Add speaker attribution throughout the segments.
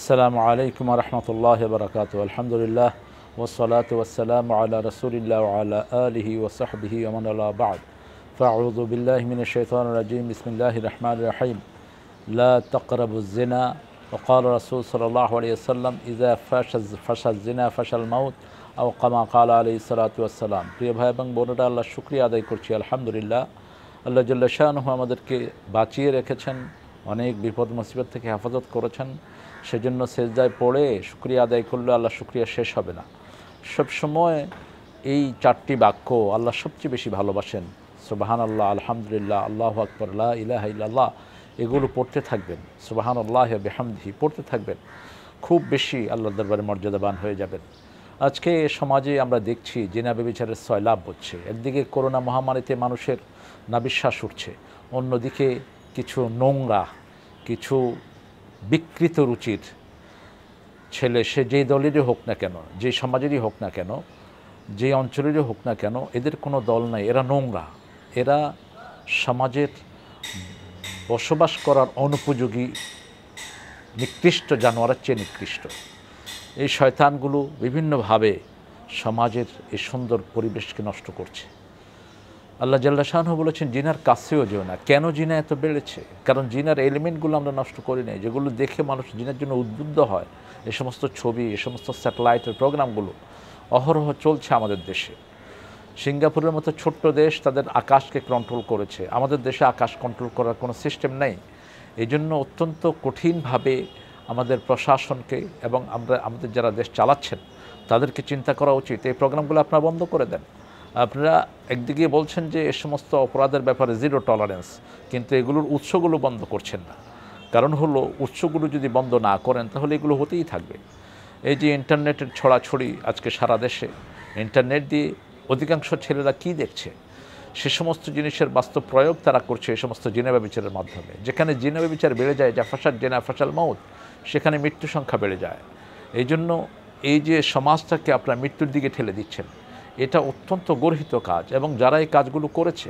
Speaker 1: السلام عليكم ورحمة الله وبركاته الحمد لله والصلاة والسلام على رسول الله وعلى آله وصحبه ومن لا بعد فأعوذ بالله من الشيطان الرجيم بسم الله الرحمن الرحيم لا تقربوا الزنا وقال رسول صلى الله عليه وسلم إذا فشل فش الزنا فشل الموت আও কামা কাল আলি সালাতাম প্রিয় ভাই এবং বোনেরা আল্লাহ শুক্রিয়া الحمد لله الله جل شانه ومدر আমাদেরকে বাঁচিয়ে রেখেছেন অনেক বিপদ মুসিবত থেকে হেফাজত করেছেন সেজন্য সেজদায় পড়ে শুক্রিয়া আদায় করলে আল্লাহ শুক্রিয়া শেষ হবে না সবসময় এই চারটি বাক্য আল্লাহ সবচেয়ে বেশি ভালোবাসেন সুবাহান আল্লাহ আলহামদুলিল্লাহ আল্লাহ আকবরল্লাহ ইলাহ ইল্লাহ এগুলো পড়তে থাকবেন সুবাহান আল্লাহ বেহামদি পড়তে থাকবেন খুব বেশি আল্লাহ দরবারে মর্যাদাবান হয়ে যাবেন আজকে সমাজে আমরা দেখছি জেনাবে বিচারের সয়লাভ হচ্ছে একদিকে করোনা মহামারীতে মানুষের না বিশ্বাস উঠছে অন্যদিকে কিছু নোংরা কিছু বিকৃত রুচির ছেলে সে যেই দলেরই হোক না কেন যে সমাজেরই হোক না কেন যে অঞ্চলেরই হোক না কেন এদের কোনো দল নাই এরা নোংরা এরা সমাজের বসবাস করার অনুপযোগী নিকৃষ্ট জানোয়ারের চেয়ে নিকৃষ্ট এই শয়তানগুলো বিভিন্নভাবে সমাজের এই সুন্দর পরিবেশকে নষ্ট করছে আল্লাহ জাল্লা শাহনু বলেছেন জিনার কাছেও যেও না কেন জিনা এত বেড়েছে কারণ জিনার এলিমেন্টগুলো আমরা নষ্ট করি নাই যেগুলো দেখে মানুষ জিনার জন্য উদ্বুদ্ধ হয় এ সমস্ত ছবি এ সমস্ত স্যাটেলাইটের প্রোগ্রামগুলো অহরহ চলছে আমাদের দেশে সিঙ্গাপুরের মতো ছোট্ট দেশ তাদের আকাশকে কন্ট্রোল করেছে আমাদের দেশে আকাশ কন্ট্রোল করার কোনো সিস্টেম নেই এই জন্য অত্যন্ত কঠিনভাবে আমাদের প্রশাসনকে এবং আমরা আমাদের যারা দেশ চালাচ্ছেন তাদেরকে চিন্তা করা উচিত এই প্রোগ্রামগুলো আপনারা বন্ধ করে দেন আপনারা একদিকে বলছেন যে এ সমস্ত অপরাধের ব্যাপারে জিরো টলারেন্স কিন্তু এগুলোর উৎসগুলো বন্ধ করছেন না কারণ হলো উৎসগুলো যদি বন্ধ না করেন তাহলে এগুলো হতেই থাকবে এই যে ইন্টারনেটের ছড়াছড়ি আজকে সারা দেশে ইন্টারনেট দিয়ে অধিকাংশ ছেলেরা কি দেখছে সে সমস্ত জিনিসের বাস্তব প্রয়োগ তারা করছে এই সমস্ত জেনেবা বিচারের মাধ্যমে যেখানে জেনেবা বিচার বেড়ে যায় যা ফাসাদ জেনা ফাসাল মৌত সেখানে মৃত্যু সংখ্যা বেড়ে যায় এই জন্য এই যে সমাজটাকে আপনার মৃত্যুর দিকে ঠেলে দিচ্ছেন এটা অত্যন্ত গর্হিত কাজ এবং যারা এই কাজগুলো করেছে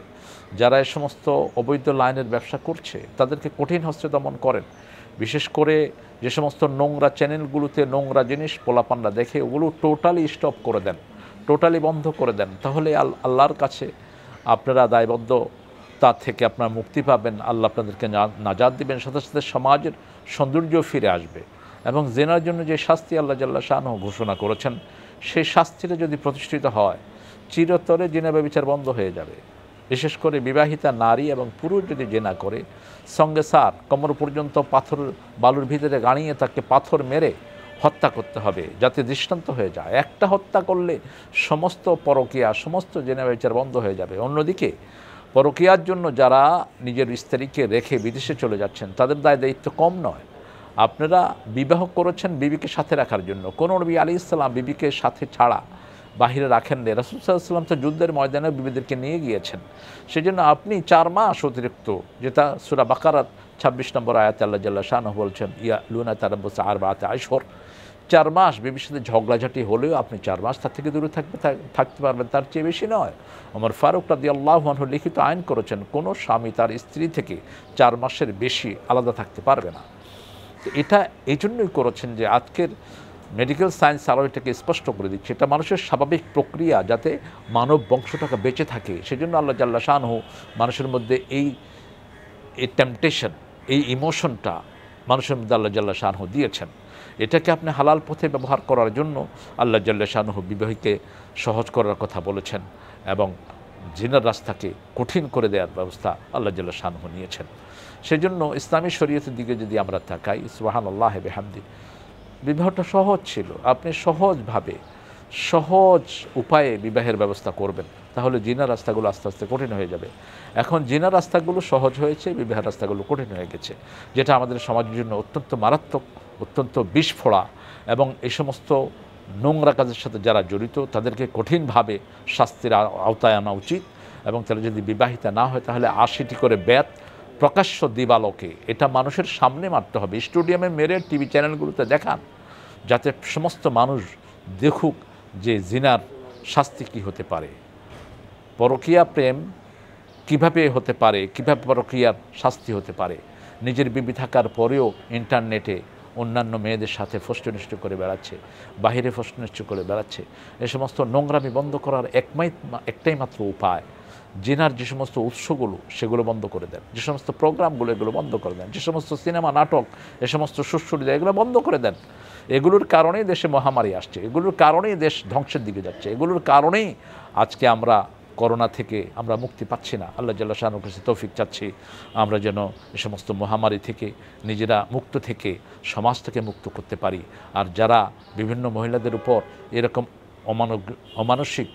Speaker 1: যারা এই সমস্ত অবৈধ লাইনের ব্যবসা করছে তাদেরকে কঠিন হস্তে দমন করেন বিশেষ করে যে সমস্ত নোংরা চ্যানেলগুলোতে নোংরা জিনিস পোলাপান্ডা দেখে ওগুলো টোটালি স্টপ করে দেন টোটালি বন্ধ করে দেন তাহলে আল আল্লাহর কাছে আপনারা দায়বদ্ধ তা থেকে আপনারা মুক্তি পাবেন আল্লাহ আপনাদেরকে নাজাদ দিবেন সাথে সাথে সমাজের সৌন্দর্য ফিরে আসবে এবং জেনার জন্য যে শাস্তি আল্লাহ জাল্লা শাহ ঘোষণা করেছেন সেই শাস্তিটা যদি প্রতিষ্ঠিত হয় চিরতরে জেনা বিচার বন্ধ হয়ে যাবে বিশেষ করে বিবাহিতা নারী এবং পুরুষ যদি জেনা করে সঙ্গে সার কোমর পর্যন্ত পাথর বালুর ভিতরে গাড়িয়ে তাকে পাথর মেরে হত্যা করতে হবে যাতে দৃষ্টান্ত হয়ে যায় একটা হত্যা করলে সমস্ত পরকিয়া সমস্ত জেনা বিচার বন্ধ হয়ে যাবে অন্যদিকে পরকিয়ার জন্য যারা নিজের স্ত্রীকে রেখে বিদেশে চলে যাচ্ছেন তাদের দায় দায়িত্ব কম নয় আপনারা বিবাহ করেছেন বিবিকে সাথে রাখার জন্য কোন নবী আলী ইসলাম বিবিকে সাথে ছাড়া বাহিরে রাখেন নি রাসুলসাল্লাম তো যুদ্ধের ময়দানে বিবিদেরকে নিয়ে গিয়েছেন সেজন্য আপনি চার মাস অতিরিক্ত যেটা সুরা বাকারাত ছাব্বিশ নম্বর আয়াত আল্লাহ জাল্লা শাহ বলছেন ইয়া লুনা তারাব্বস আর বা আতে চার মাস বিবির সাথে ঝগড়াঝাটি হলেও আপনি চার মাস তার থেকে দূরে থাকবে থাকতে পারবেন তার চেয়ে বেশি নয় আমার ফারুক রাদি আল্লাহন লিখিত আইন করেছেন কোনো স্বামী তার স্ত্রী থেকে চার মাসের বেশি আলাদা থাকতে পারবে না এটা এই জন্যই করেছেন যে আজকের মেডিকেল সায়েন্স আরও এটাকে স্পষ্ট করে দিচ্ছে এটা মানুষের স্বাভাবিক প্রক্রিয়া যাতে মানব বংশটাকে বেঁচে থাকে সেজন্য আল্লাহ জাল্লা শাহনহু মানুষের মধ্যে এই এই টেম্পটেশন এই ইমোশনটা মানুষের মধ্যে আল্লাহ জাল্লা শাহ দিয়েছেন এটাকে আপনি হালাল পথে ব্যবহার করার জন্য আল্লাহ জাল্লা শাহনহু বিবাহীকে সহজ করার কথা বলেছেন এবং জিনার রাস্তাকে কঠিন করে দেওয়ার ব্যবস্থা আল্লাহ জাল্লা শাহনহু নিয়েছেন সেজন্য ইসলামী শরীয়তের দিকে যদি আমরা তাকাই সুবাহান আল্লাহ বেহামদি বিবাহটা সহজ ছিল আপনি সহজভাবে সহজ উপায়ে বিবাহের ব্যবস্থা করবেন তাহলে জিনা রাস্তাগুলো আস্তে আস্তে কঠিন হয়ে যাবে এখন জিনা রাস্তাগুলো সহজ হয়েছে বিবাহের রাস্তাগুলো কঠিন হয়ে গেছে যেটা আমাদের সমাজের জন্য অত্যন্ত মারাত্মক অত্যন্ত বিস্ফোড়া এবং এই সমস্ত নোংরা কাজের সাথে যারা জড়িত তাদেরকে কঠিনভাবে শাস্তির আওতায় আনা উচিত এবং তারা যদি বিবাহিতা না হয় তাহলে আশিটি করে ব্যাত প্রকাশ্য দিবালোকে এটা মানুষের সামনে মারতে হবে স্টুডিয়ামে মেরে টিভি চ্যানেলগুলোতে দেখান যাতে সমস্ত মানুষ দেখুক যে জিনার শাস্তি কী হতে পারে পরকিয়া প্রেম কিভাবে হতে পারে কিভাবে পরকিয়ার শাস্তি হতে পারে নিজের বিবি থাকার পরেও ইন্টারনেটে অন্যান্য মেয়েদের সাথে ফষ্টনিষ্ঠ করে বেড়াচ্ছে বাহিরে ফষ্টনিষ্ঠ করে বেড়াচ্ছে এ সমস্ত নোংরামি বন্ধ করার একমাই একটাই মাত্র উপায় জেনার যে সমস্ত উৎসগুলো সেগুলো বন্ধ করে দেন যে সমস্ত প্রোগ্রামগুলো এগুলো বন্ধ করে দেন যে সমস্ত সিনেমা নাটক এ সমস্ত সুশ্রুলিদা এগুলো বন্ধ করে দেন এগুলোর কারণেই দেশে মহামারী আসছে এগুলোর কারণেই দেশ ধ্বংসের দিকে যাচ্ছে এগুলোর কারণেই আজকে আমরা করোনা থেকে আমরা মুক্তি পাচ্ছি না আল্লাহ জাল্লা শাহানুর কাছে তৌফিক চাচ্ছি আমরা যেন এ সমস্ত মহামারী থেকে নিজেরা মুক্ত থেকে সমাজ থেকে মুক্ত করতে পারি আর যারা বিভিন্ন মহিলাদের উপর এরকম অমানব অমানসিক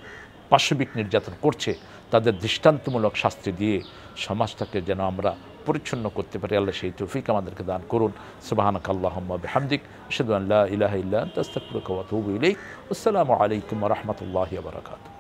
Speaker 1: পাশবিক নির্যাতন করছে তাদের দৃষ্টান্তমূলক শাস্তি দিয়ে সমাজটাকে যেন আমরা পরিচ্ছন্ন করতে পারি আল্লাহ সেই তৌফিক আমাদেরকে দান করুন সুবাহানক হামদিক সদুল্লাহ ইলাহ ইল্লা তাস্তাকুল কওয়াতুবু আসসালামু আলাইকুম রহমতুল্লাহ বারাকাতু